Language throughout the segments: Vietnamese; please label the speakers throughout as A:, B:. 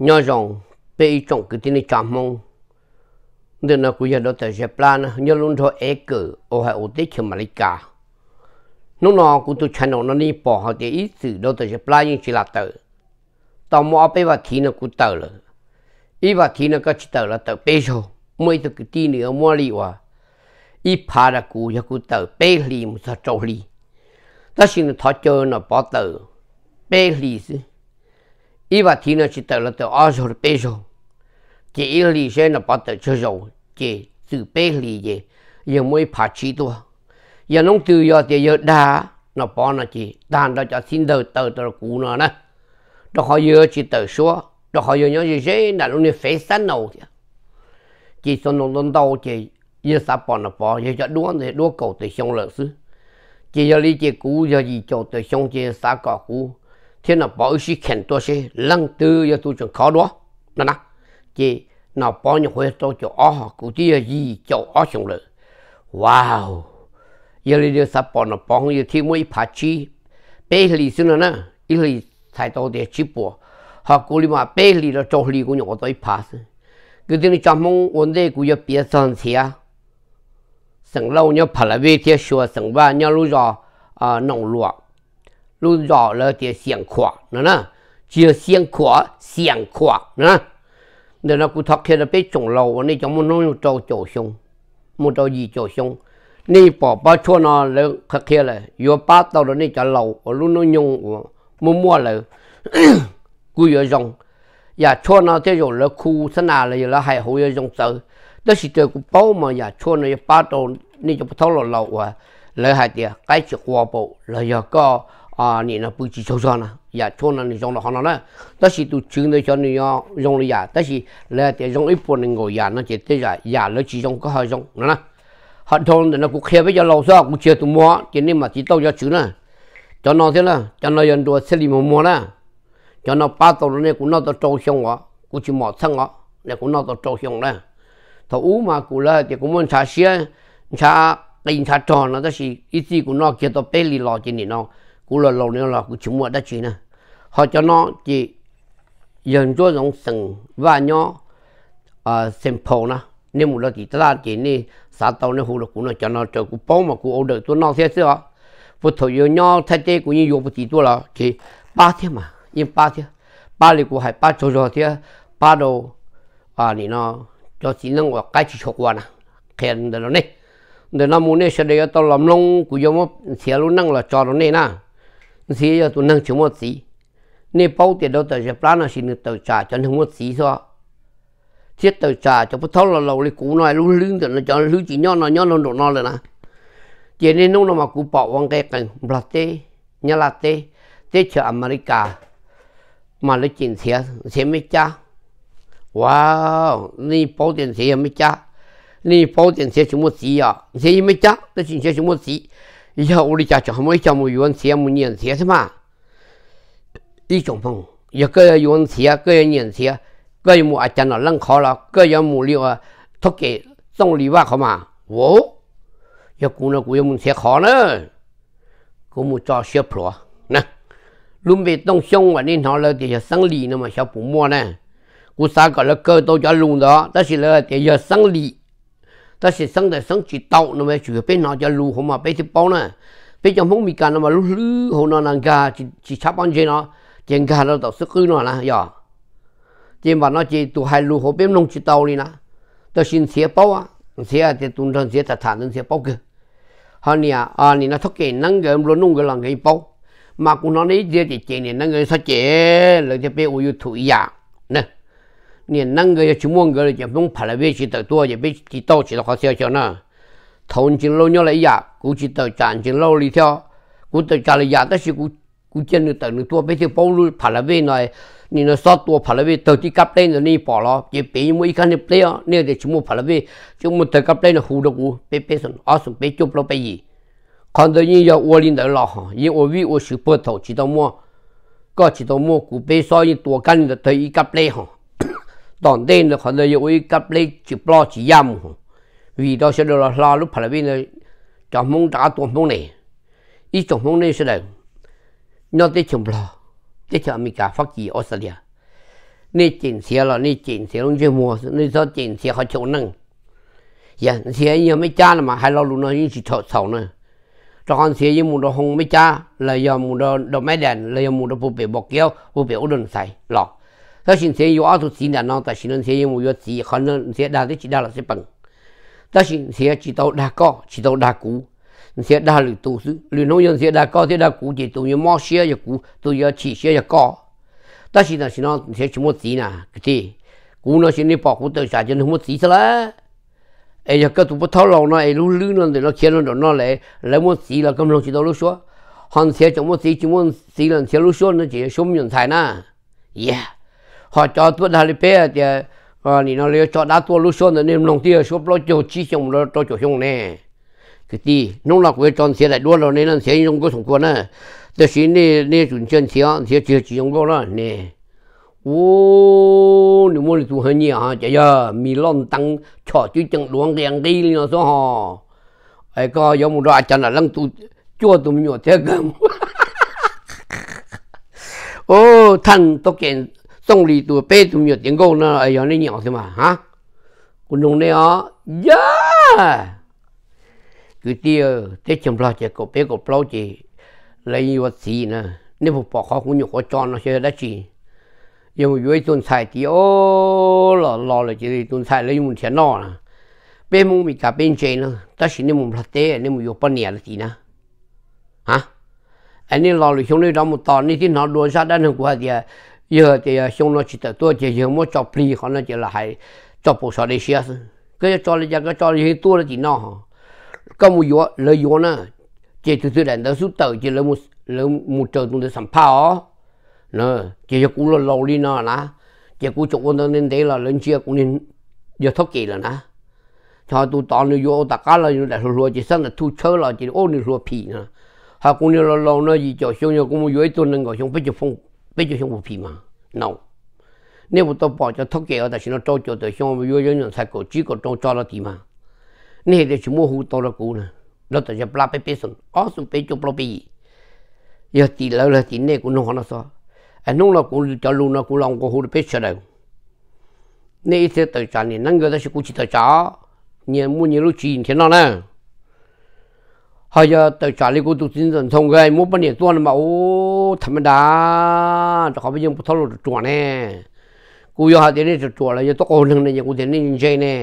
A: nhỏ rộng bị trọng cái tin chạm mong, nên là bây giờ đó tại Nhật plan, nhớ luôn thôi ế cử ở hai ô tích mà lấy cả nó nó cũng tôi chăn nó đi bỏ họ thì ít sự đó tại Nhật Bản nhưng chỉ là tự tao mua bé và thì nó cũng tờ rồi ít và thì nó có chỉ tự là tự bé rồi mới từ cái tin nữa mua đi qua ít phá ra cũ cho cũng tờ, bé lì một sao trâu lì ta xin nó thọ chơi nó bỏ tờ, bé lì chứ iba tina chỉ tờ là tờ ở rồi bê rồi chỉ ít lì xe là bắt tờ chơi rồi chỉ từ bê lì gì giờ mới phá chỉ tua giờ nông từ giờ thì giờ đá nó bỏ nó chỉ đàn đó cho xin đầu tờ tờ cũ nó nè đó họ giờ chỉ tờ số đó họ giờ nhớ gì thế là lúc này phải sẵn nào chứ chỉ xong nó lần đầu chỉ giờ sắp bỏ nó bỏ giờ cho đua thì đua cầu từ xong lợi chứ chỉ giờ lì chỉ cũ giờ gì cho từ xong chỉ sắp cỏ cũ thế nó bảo sĩ khen tôi sẽ lăng tư cho tôi chẳng khó đó nó nè chỉ nó bảo những hồi tôi cho ó họ cụ tí gì cho ó xong rồi wow giờ đi đi sắp bỏ nó bỏ không giờ thì mới phá chi bê lì xin nó nè ít lì thay tôi để chỉ bỏ họ cụ lì mà bê lì là cho lì của nhỏ tôi phá cứ thế này chăm mong vấn đề của giờ biết sang thế à sẵn lâu nhau phá lại về thế sửa sẵn ba nhau lúa à ờ, nông lúa luôn rõ là thì xiang khỏa nữa nè chia xiang khỏa xiang khỏa nữa nên nó cũng thật khi là biết trồng lầu nên trong một nông trâu chỗ sông một trâu gì chỗ sông này bỏ bao chua nó là khắc kia là yo ba tàu đó này cho lầu ở luôn nó nhung mua mua là cứ yo dùng và chua nó thế rồi là khu sân nào là dạ, là hay hồ yo dùng tới. đó chỉ từ cũng bao mà và chua nó bắt đầu, nên cho thâu lầu lầu à lời hại tiệt cái chuyện hòa bộ là do có à nị nó bự chỉ sâu xa nè dạ cho nên dùng là họ nó nè đó là tôi chứng để cho nên dùng là dạ đó là để dùng ít bộ nên ngồi nó chỉ thế dạ dạ nó chỉ dùng có hơi dùng nè nè họ thôn thì nó cũng khéo bây giờ lâu sao cũng chưa tụi mua cho nên mà chỉ tao cho chữ nè cho nó thế nè cho nó dùng đồ xe lì mua mua nè cho nó ba tàu này cũng nó tao trâu xong ngõ cũng chỉ mỏ xong ngõ này cũng nó xong nè thầu ú mà là thì cũng muốn xả xe xả cái xả tròn đó là ít gì cũng nó kia tao bê lì lò trên nó cú lò lò nếu là cú chúng mua đã chỉ nè họ cho nó chỉ dần cho dòng sừng và nhỏ à xem phổ nè nếu một lần chỉ ta chỉ nè xã tàu nè hồ là cú nó cho nó cho cú bao mà cú order tôi nói sẽ sửa phụ thuộc vào nhau thay thế của những dụng phụ chỉ tôi là chỉ ba thế mà nhưng ba thế ba liệu của hai ba chỗ rồi thế ba đồ à thì nó cho chỉ năng hoặc cái chỉ chọc qua nè khen được nó này để nó này sẽ để tao làm lông của giống xiao luôn năng là cho nó này nè thì giờ tôi nâng chúng một xí nên bao tiền đâu tới giờ plan là xin tờ trả cho nó một xí thôi chết tờ trả cho bắt thâu là lâu lấy cũ nói luôn lưng rồi nó cho lưng chỉ nhon nó nhon nó đổ nó rồi nè chỉ nên nông nó mà cũ bỏ quăng cái cần là tê nhà là tê tê chợ America mà nó tiền xe xe mới cha wow ni bao tiền xe mới cha ni bao tiền xe chúng một xí à xe mới cha tôi xin xe chúng một xí 你像屋里家叫什么？叫么原钱么年钱是嘛？一种风，一个原钱，个月年钱，个月么啊讲了人好了，个月么了啊，他给送礼物好嘛？哦，要姑娘姑娘么才好呢，姑么找小婆那，准备动胸啊，你拿了点些生理那么小不摸呢，我三个了个都叫弄的，但是呢点些生理。ta sẽ sang để sang chỉ tàu nó mới chủ yếu bên nó cho lù hôm mà bên tiếp bao nè bên trong không bị cá nó mà lù lù hôm nó nàng gà chỉ chỉ chắp ăn chơi nó tiền gà nó tàu sức cứ nó là giờ chèn vào nó chỉ tụ hai lù hôm bên nông chỉ tàu đi nè ta xin xe bao á xé thì tụi nó xe ta thản nên xé bao cơ họ nè à nè nó thắc kẹt nắng gần luôn nông cái lòng cái bao mà cũng nói đấy giờ thì chèn nè nắng gầm sao chèn lời cho bé uyu thủy giả nè 你能个要去蒙个就弄拍了，别去得多也别去到去的好笑笑呢。同情老鸟来呀，估计到战情老里条，估到家里呀，但是估估见你等你多别去暴露拍了别来，你那少多拍了别到底夹 lên rồi 你 bỏ lo, chỉ bị mỗi cái này play à, nè để chúng mua 拍了别，chúng mua tới 夹 lên là hù được cú, bé bé sân, ở sân bé chụp lo bé gì, còn tới như giờ ô linh tới lo hả, như ô vi ô sự bớt thầu chỉ đâu mua, có chỉ đâu mua cú bé soi như tua căn là tới gặp lên hả. ตอนเด่นเราคเลยยกับเลขจุดปลอจียำวีดอชเดลลาลุพาราวินเลยจอมมงตาตัวมงเนี่ยอีจอมมงเนี่ยแสดงนอตเดชมปลอเดชอเมริกาฟักกีออสเตรเลีย นี่จีนเสียหรอนี่จีนเสียลงเชื่อมัวนี่ซอจีนเสียเขาโฉนังอย่าเสียยังไม่จ้าหรือมาให้เรารู้นะยิ่งสิทอดเสาเนี่ยตอนเสียยังมูดาหงไม่จ้าเลยยอมมูดาดอกไม่แดนเลยยอมมูดาปูเป๋บอกเกี้ยวปูเป๋อุดนใส่หลอก ta xin thế yo auto chỉ là nó ta xin thế yo yo chỉ khả năng thế đa thế chỉ đa là sẽ bằng ta xin thế chỉ tàu đa có chỉ tàu đa cũ thế đa lử tu sư lử nông dân thế đa có thế đa cũ chỉ tu như mò xe yo cũ tu yo chỉ xe yo có ta xin là xin nó thế chỉ một chỉ là cái gì cũ nó xin đi bỏ cũ tới sao cho nó một chỉ là ai giờ cái tụ bắt thâu lâu nó ai lú lú nó thì nó khiến nó đó nó lại lấy một chỉ là cầm lòng chỉ đâu lúc xóa hắn thế trong một chỉ chỉ một chỉ là thế lúc xóa nó chỉ là sống nhận thay na yeah họ cho tuần hà ờ, lê thì và nó là cho đá tua lúc xuân nên lòng tia số lo chỗ chi chồng lo cho chỗ chồng nè cái gì nông lạc về tròn xe lại đua rồi nên là xe dùng có sủng quân á từ xin nè nè chuẩn chân xe xe chỉ chỉ dùng có đó nè ô nếu muốn tụ hành nhẹ à, chạy giờ mi lon tăng chọ chứ chẳng luồng đèn đi nó số họ ai có giống một đoạn chân là lăng tụ chua tụ nhọ thế cầm ô thằng tôi kiện ส่งลีตัวเป้ตุ้มยอดเตงกงนะไอ้ยานี่เหนียวใช่ไหมฮะคุณลุงเนี่ยเยอะคือเตี้ยเตี้ยชมพลาเจะกบเป้กบเปลาเจี๊ยไรวัดสีนะนี่ผมบอกเขาคุณอยู่ขอจอนเชื่อได้จียังอยู่ไอ้ต้นไทรเตี้ยโอ้ล่อหล่อเลยจีต้นไทรเลยมุ่งเทียนนอนะเป๊ะมึงมีการเป็นเจนะแต่สิ่งนี้มึงพลาดเต้นี่มึงอยู่ปนเนี่ยละจีนะฮะอันนี้เราเลยช่วงนี้เราหมดตอนนี้ที่เราโดนชาติด้านหนึ่งกว่าเดียว giờ thì xong nó chỉ tự tôi chỉ dùng một chọc pli họ nó chỉ là hay chọc bộ sọ để xia cái cho là cái cho là tôi là chỉ nó có một yếu lợi yếu nữa chỉ từ từ đến đó suốt tờ chỉ là một là một trời chúng tôi sắm phao nó chỉ cho cũng là lâu đi nó nè chỉ cũng chụp con nên thế là lên chia cũng nên giờ thóc kỳ là nè cho tôi tao nó vô tất cả là đại lúa chỉ sang là thu chơi là chỉ ôn lúa phi nè họ cũng như là lâu nó gì cho xong rồi cũng một yếu tôi nên gọi xong phải chụp phong 北就像五匹嘛，no。你不到包就偷给，但是那早就的像我们有人人才过几个钟抓了地嘛，你还得去模糊到了过呢，那等下不拉被被送，二送被就不拉被，要地老了地内过弄好了说，哎弄了过叫弄了过让我好的被吃了，那一些在家里能够的是过去在家，你每年都去一天了呢。เฮ้ยแต่ชาลีกูตุสินสันทงไงมุงปเนี่ยตัวนั้นมาโอ้ธรรมดาแต่เขาไปยังพุทธลุตัวเน่กูยอหาเดี๋ยวนี้จะตัวอะไยจะต้องโนหนึ่งเนี่ยกูเดี๋ยวนี้ยิงใจเนี่ย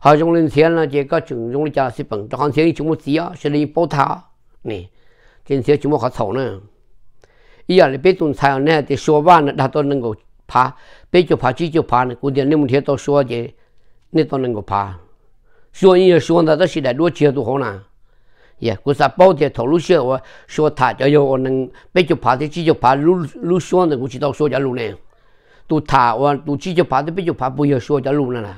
A: เขาจงเล่นเสียนะเจ๊ก็จึงจงเล่นจ่าสิบปังจะขาเสียงจงมุเสียชลีโปทานี่เจนเสียจงมุขัดเสาเนั่ยอีอย่างเลยไปตุนชายเนี่แต่ชัวบ้าน้าตัวนึงกูพาไปจูพาจีจะพาเนี่ยกูเดี๋ยวนี้มึงเทียตัวชัวเจ๊นี่ตัวนึงกูพาชัวอีอย่างชัวแต่ต้องสิได้ด้วยเชียตัวเขานะเยกูสับปอดเจอาลูเชือว่าชัวถ่ายจะโยนนึงไปจุดพาที่จุดพาลูลูส่วนนึงกูจะต้องชัวจะรูเนี่ยตัวถ่ายว่าตัวจุดพาที่ไปจุดพาไม่เอาสัวจะรูนั่นนะ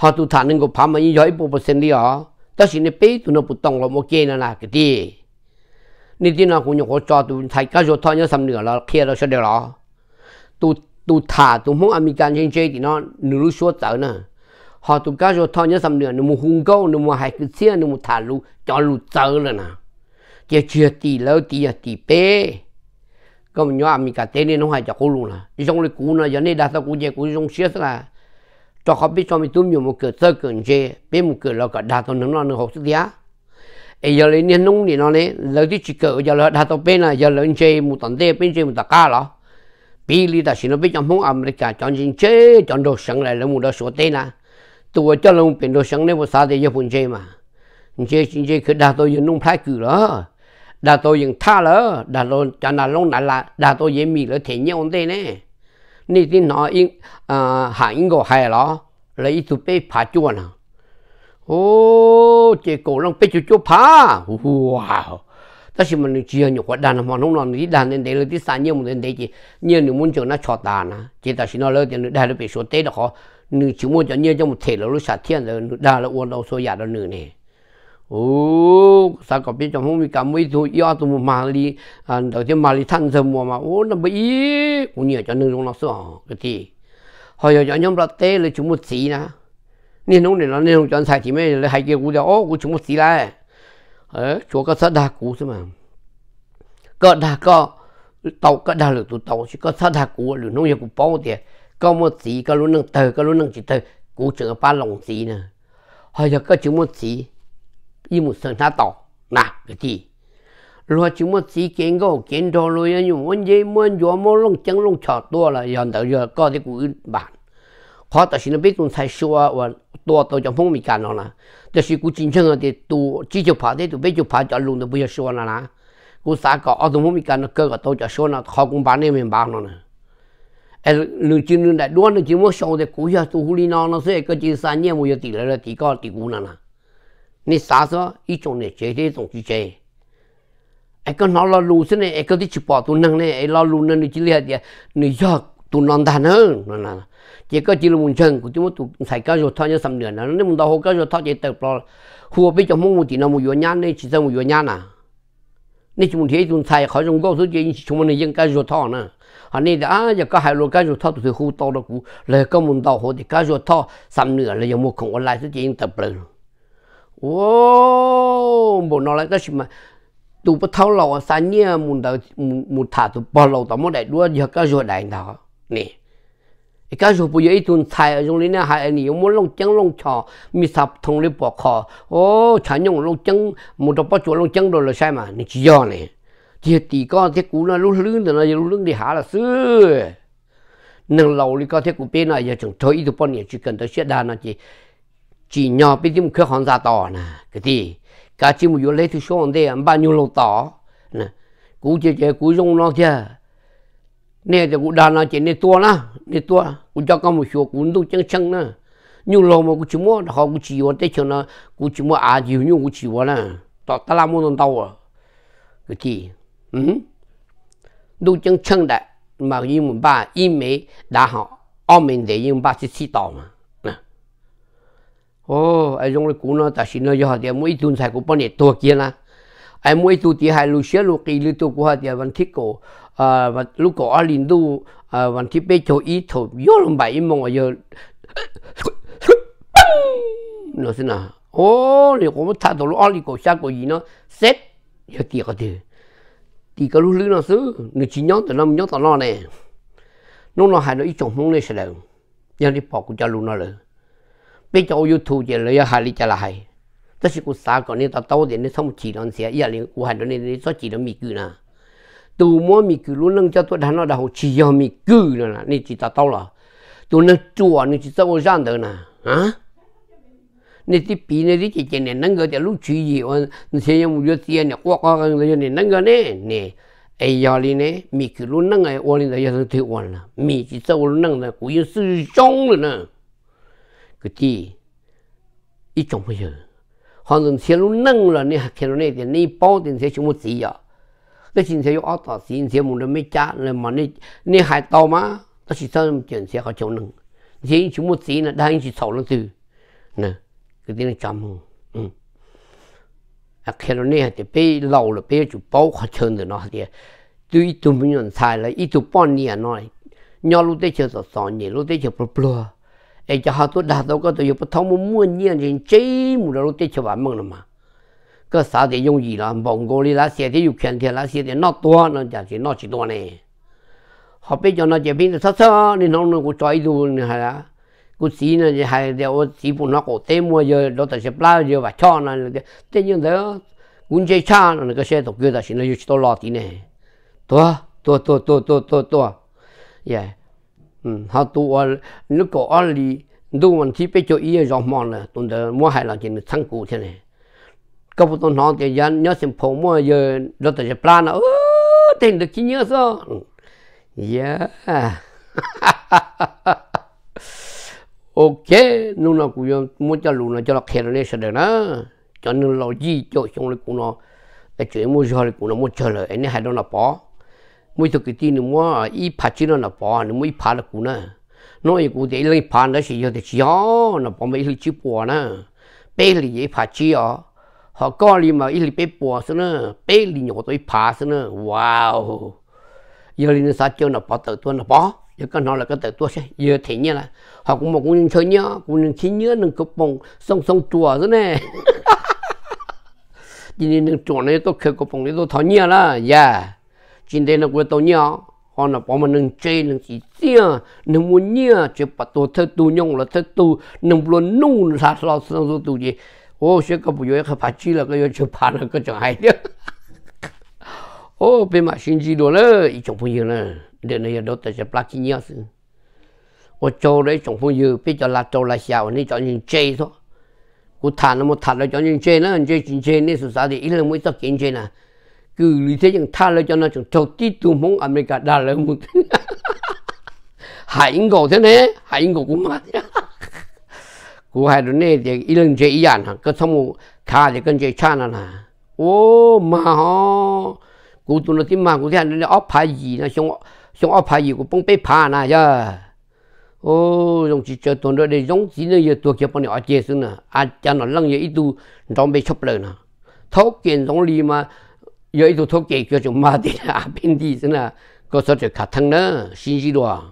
A: ฮะตัวถ่ายนึงกูพามันยี่ห้อยปุ๊บเซนดีอ๋อแต่สิ่งนี้ไปตัวนึงไม่ต้องลงโอเคนั่นแหละก็ดีนี่ที่นั่งคุณยังขอจอตัวถ่ายก็จะทอนยังสำเนาแล้วเคลียร์แล้เสร็จแล้วตัวตัวถ่ายตัวมึงอเมริกันเช่นเจ๊ที่นั่นนึกลูสัวเต้าเนี่ย họ tụ cá rồi thôi nhớ sầm nữa nó mua hung câu nó mua hải cứ xe nó mua thả lu, cho lu tớ rồi nè chỉ chưa tì lâu tì à tì bê có một nhóm à, mình cả tên nên nó hay cho cô luôn nè à. trong cái cũ nè giờ này đa số cũng vậy cũng trong xe là cho họ biết cho mình tụm nhiều một cửa sơ cửa chê biết một cửa là cả đa tao nắng nó nó học sức giá ấy giờ lấy nên nông thì nó lấy lấy cái chỉ cửa giờ là đa tao bên là giờ lấy chê một tận tê bên chê một tạ cá đó bị lý ta xin nó biết trong mong America chọn chính chế chọn đồ sẵn lại là một đồ số tên à ตัวเจ้าลงเป็นโวชังในภาษาเดียปุ่นเจมาเจเจคือดาตัวยังนุ่งพ้ากือเหรอดาตัวยังท่าเหรอดาตัวจานาลงนั่นละดาตัวยังมีเหรอเทียนเงอ้ยันเต้เน่ นี่ที่หนออิงอ่าหาอิงก็หายเหรอเลยอีสุเป้ผาจวนอ่ะโอ้เจโกลงไปจุจุผาว้าวถ้าสิมันเจียอยู่กว่าดานมังน้งนอนที่ดานเด่นเดยที่สานเยี่ยมเด่นเดจีเนี่ยหนูมุ่งจนน่าชอตานะเจต่สินอเลเรี๋ยวได้รับไปสวดเต้ดอก nữ chúng mua cho nhiều trong một thể là lúc sát thiên là đa là uốn đầu số giả đó nữ này ô sao có biết trong không mình cảm mấy thôi do tụi mà đi à đầu tiên mà đi thăng thầm mà mà ô nó bị cũng nhiều cho nữ luôn nó sợ cái gì hồi giờ cho nhóm ra tê là chúng một xí nè nên lúc này nó nên cho anh sai thì mới là hai kia cũng giờ ô cũng chúng một xí lại ờ chúa có sát đa cú thế mà có đa có tàu có đa lực tụi tàu chỉ có sát đa cú lửa nông nghiệp cũng bao tiền có một gì có luôn năng tờ có luôn năng chỉ tờ cú chữ ba lòng gì nè hồi giờ có chữ một gì y một sơn thá tỏ nà cái gì lo chữ một gì kiến gỗ kiến đồ rồi anh nhung muốn gì muốn gió muốn lông chân lông chọt tua là dần tới giờ có thì cú bản khó tại xin biết cũng sai xua và tua tôi trong phong mỹ cả nó là tại vì cú chính chân thì tu chỉ chụp phá thì tu biết chụp phá cho luôn tôi bây giờ xua là nà cú xã có ở trong phong mỹ cả nó cơ cả tôi cho xua là khó cũng bán nên mình bán nó nè 哎，六七年代多呢，就我想的古下做护理呢，那是个就三年我要提来了，提高提高了啦。你啥时候一种呢？这些种去这，哎，个拿了路子呢，哎，个的去跑都能呢，哎，拿路呢，你这里的你要都能谈呢，那那，这个就是文章，古就我读才教育他呢三年了，你们到后教育他就得了，后边就蒙古的那么原因呢，其实我原因呐，你从这种才好像告诉这一些什么呢，应该说他呢。anh ấy đã giờ có hai lô cá ruột thọ từ khu to đó cũng lời có muốn đầu hồ thì cá ruột thọ sắm nửa là giờ mua không online sẽ chỉ tập rồi ô bộ nó lại cái gì mà tụ bắt thâu lâu sa nhia muốn đầu muốn thả tụ bỏ lâu tao muốn đại đua giờ cá ruột đại đó nè cái số bây giờ ít tuần thay ở trong này hai anh nhiều muốn lông trắng lông trò mi sập thùng lấy bỏ khó ô chả nhung lông trắng một đợt bao chuột lông trắng rồi là sai mà nên chỉ do chỉ tỷ con thế cũ nó lúc lớn rồi nó lúc lớn đi hạ là sư nâng lâu đi con thế cũ bên này giờ chẳng thôi ít bao nhiêu chỉ cần tới xe đa nó chỉ chỉ nhỏ bên chúng khơi hòn ra to nè cái gì cả chỉ một vô lấy thứ số đây anh à, bao nhiêu lâu to nè cũ chơi chơi cũ rong nó chưa nè thì cũ đa nó chỉ nè tua na nè tua cũ cho con một số cũ đâu chân chăng nè nhưng lâu mà cũ chỉ mua họ cũ chỉ vào tới chỗ nó cũ chỉ mua à nhiều nhưng cũ chỉ vào nè tao ta làm mua đồng tàu à cái gì 嗯，陆军称的冇英文吧，英美大学澳门的英文吧是知道嘛？哦，哎，用了古呢，但是呢，有好点，每顿菜古半年多见啦。ai mỗi tu thì hai lúc xưa lúc kỳ lúc tu của hai thì vẫn thích cổ à và lúc cổ ở liền tu à ờ, vẫn thích bé chỗ ít thổ vô lòng bảy mong ở giờ nó xin à ô liệu có một thằng đồ lúc ở liền cổ gì nó xét giờ tiệt cái thứ ตีก็รู้เรื่องนะซื้อหนึ่งชิ้นย้อนแต่เราไม่ย้อนตอนนั้นน้องน้องหายเราอยจงมุ่งเลยเสด็จยังได้บอกกูจะรู้น่ะเลยไปเจ้าอยู่ทูเจอเลยหายลิจะลายแต่สิกุศลก่อนนี้ตาโตเดี๋นี้ท่องจีนอันเสียอย่างนี้กูหายตอนนี้นี่ซอจีนมีกือนะตัวมั่วมีกือรู้นั่งเจ้าตัวทานน่ะเดวจีนมีกือน่ะนี่จีตาโตละตัวนั่งจั่วนี่จีตจ้าอย่างเดินนะฮะ你啲比你啲姐姐呢，能夠就錄取以後，你先要冇咗錢呢，我講講就你能夠呢，你哎呀你呢，米去錄能哎，我呢就要是退完了，米去做錄能呢，古有失蹤了呢，個地一種不行，反正先錄能了，你還看到那點，你包點才全部死呀，那現在要二打三，現在冇得沒家了嘛，你你還到嗎？那是真點才好就能，現在全部死了，但係一起吵了就，那。cái tiếng chăm ừ à khi à. nó này thì bé lâu rồi bé chú bao khó chân được nó thì tuy tụi mình nhận sai là ít tụi bọn nè nó nhỏ lúc đấy chơi sọt sọt nhỉ lúc đấy chơi bờ bờ ai cho họ tụi đã đâu có tụi bắt thông muốn muốn nhỉ à, thì chế mù lúc đấy chơi bạn mừng mà cái sao thì dùng gì là bông gô đi lá xe thì dùng khen thì lá xe thì nó to nó chả thì nó chỉ to này họ biết cho nó chỉ biết là sao sao nên nó nó có chơi đồ này hả cú xí nó hay đeo xí phụ nó cổ tê mua giờ đó ta xếp lao giờ và cho nó thế nhưng thế cũng chơi cha nó cái xe tộc kia ta xí nó chỉ to lo tí này to to to to to to to yeah um họ tu ở cổ ở lì đủ mình chỉ biết cho ý rõ mòn là tụi đỡ mua hay là chỉ thằng cụ thế này các một tôn họ thì dân nhớ xem phụ mua giờ đó ta xếp lao nó tiền được chỉ nhớ sao yeah ừ. dạ. ok nu nó cũng yo muốn cho lù nó cho nó khen lên sẽ được đó cho nên lo gì cho xong rồi cũng nó cái chuyện mua rồi cũng nó mua chơi rồi anh hai đó nó bỏ mỗi thứ cái tin mua ít phát chỉ nó bỏ nó mỗi phát là cũng nó nó cũng cụ thể lên phát đó chỉ cho thì gió nó bỏ mấy chữ bỏ nó bé là dễ phát chi à họ có đi mà ít bé bỏ xí nó bé là nhỏ tôi phát xí nó wow giờ lên sát chơi nó bỏ tự tôi nó bỏ giờ cái nó là cái tự tua xe giờ thế như là họ cũng một cũng chơi nhá cũng khi nhớ nên có bông sông sông chùa thế nè chỉ nên đừng chùa này tôi khơi có bông này tôi thọ nhá là dạ chỉ đây là quê tôi nhá họ là bỏ mà đừng chơi đừng chỉ chia đừng muốn nhá chứ bắt tôi thơ tu nhung là thơ tu đừng luôn nung là lo sông tu gì ô sẽ cái bùi cái phát chi là cái chụp phá là cái chẳng hay đấy ô bên mà sinh gì đồ nữa ý chồng bùi nữa điện này đốt tại sẽ plug nhớ sự ô cho đấy trong phong dư biết cho là châu là xào nên cho những chơi thôi cú thả nó một thả nó cho những chơi nó chơi chính chơi nên số sao thì ít là mới tập kiến chơi nè cứ lý thế chẳng tha là cho nó chẳng châu tí tu mong America đã lấy một Hải thế này Hải cũng mát. cú hai đứa này thì ít lần chơi ít ăn cứ xong một thả thì cần chơi cha nè ô mà ho cú tụi nó tin mà cú thế này ấp phải gì nó xong xong ấp hay gì cũng bông bê phá nà ya ô dùng chỉ chờ tuần rồi để giống chỉ nơi giờ tuột kia bọn họ chơi xưa nè à cha nó lăng giờ ít tu trong bê chụp lời nè thấu kiện giống li mà giờ ít tu thấu kiện cho chúng ma đi, à bên đi xưa nè có sợ chỉ khát thằng nữa xin gì đó